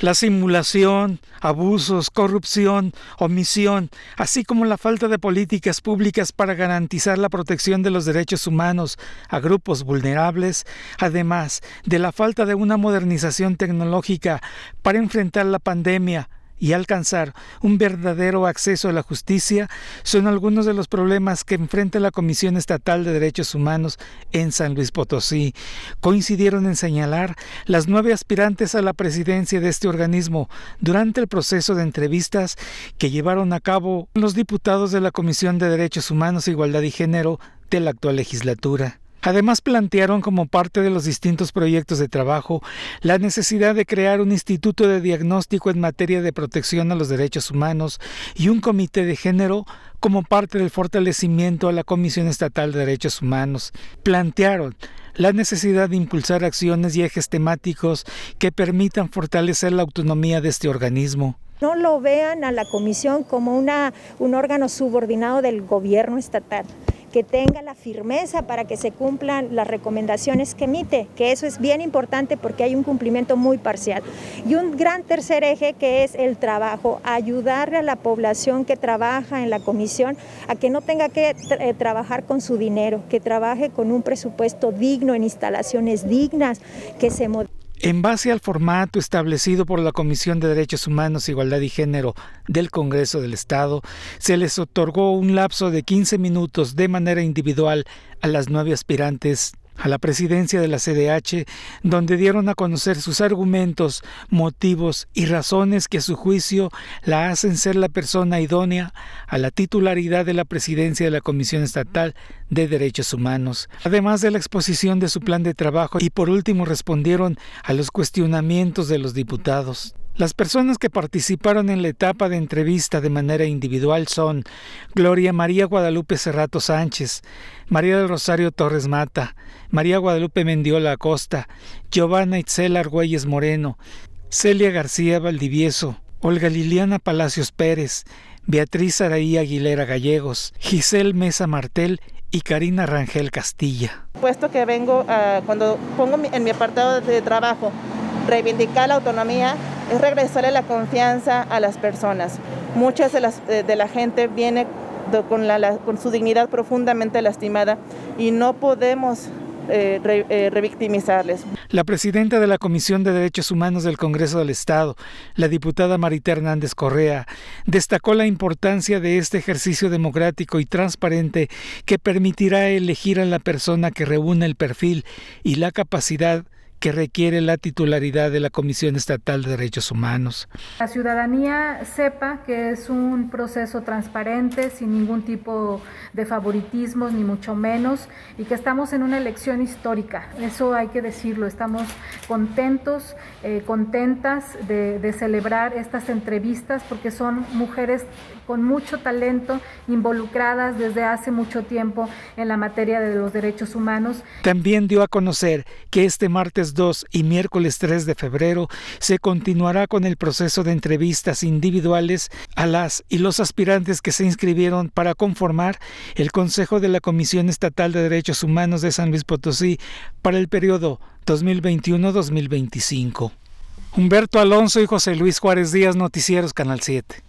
la simulación, abusos, corrupción, omisión, así como la falta de políticas públicas para garantizar la protección de los derechos humanos a grupos vulnerables, además de la falta de una modernización tecnológica para enfrentar la pandemia, y alcanzar un verdadero acceso a la justicia son algunos de los problemas que enfrenta la Comisión Estatal de Derechos Humanos en San Luis Potosí. Coincidieron en señalar las nueve aspirantes a la presidencia de este organismo durante el proceso de entrevistas que llevaron a cabo los diputados de la Comisión de Derechos Humanos, Igualdad y Género de la actual legislatura. Además plantearon como parte de los distintos proyectos de trabajo la necesidad de crear un instituto de diagnóstico en materia de protección a los derechos humanos y un comité de género como parte del fortalecimiento a la Comisión Estatal de Derechos Humanos. Plantearon la necesidad de impulsar acciones y ejes temáticos que permitan fortalecer la autonomía de este organismo. No lo vean a la comisión como una, un órgano subordinado del gobierno estatal que tenga la firmeza para que se cumplan las recomendaciones que emite, que eso es bien importante porque hay un cumplimiento muy parcial. Y un gran tercer eje que es el trabajo, ayudarle a la población que trabaja en la comisión a que no tenga que eh, trabajar con su dinero, que trabaje con un presupuesto digno, en instalaciones dignas, que se en base al formato establecido por la Comisión de Derechos Humanos, Igualdad y Género del Congreso del Estado, se les otorgó un lapso de 15 minutos de manera individual a las nueve aspirantes a la presidencia de la CDH, donde dieron a conocer sus argumentos, motivos y razones que a su juicio la hacen ser la persona idónea a la titularidad de la presidencia de la Comisión Estatal de Derechos Humanos, además de la exposición de su plan de trabajo y por último respondieron a los cuestionamientos de los diputados. Las personas que participaron en la etapa de entrevista de manera individual son Gloria María Guadalupe Cerrato Sánchez, María del Rosario Torres Mata, María Guadalupe Mendiola Acosta, Giovanna Itzel Argüelles Moreno, Celia García Valdivieso, Olga Liliana Palacios Pérez, Beatriz Araí Aguilera Gallegos, Giselle Mesa Martel y Karina Rangel Castilla. Puesto que vengo, ah, cuando pongo en mi apartado de trabajo, reivindicar la autonomía es regresarle la confianza a las personas. Muchas de, las, eh, la gente viene con, su dignidad profundamente lastimada y no podemos eh, eh, revictimizarles. La presidenta de la Comisión de Derechos Humanos del Congreso del Estado, la diputada Marita Hernández Correa, destacó la importancia de este ejercicio democrático y transparente que permitirá elegir a la persona que reúne el perfil y la capacidad que requiere la titularidad de la Comisión Estatal de Derechos Humanos. La ciudadanía sepa que es un proceso transparente, sin ningún tipo de favoritismos, ni mucho menos, y que estamos en una elección histórica. Eso hay que decirlo, estamos contentos, eh, contentas de, de celebrar estas entrevistas porque son mujeres con mucho talento, involucradas desde hace mucho tiempo en la materia de los derechos humanos. También dio a conocer que este martes 2 y miércoles 3 de febrero se continuará con el proceso de entrevistas individuales a las y los aspirantes que se inscribieron para conformar el Consejo de la Comisión Estatal de Derechos Humanos de San Luis Potosí para el periodo 2021-2025. Humberto Alonso y José Luis Juárez Díaz, Noticieros Canal 7.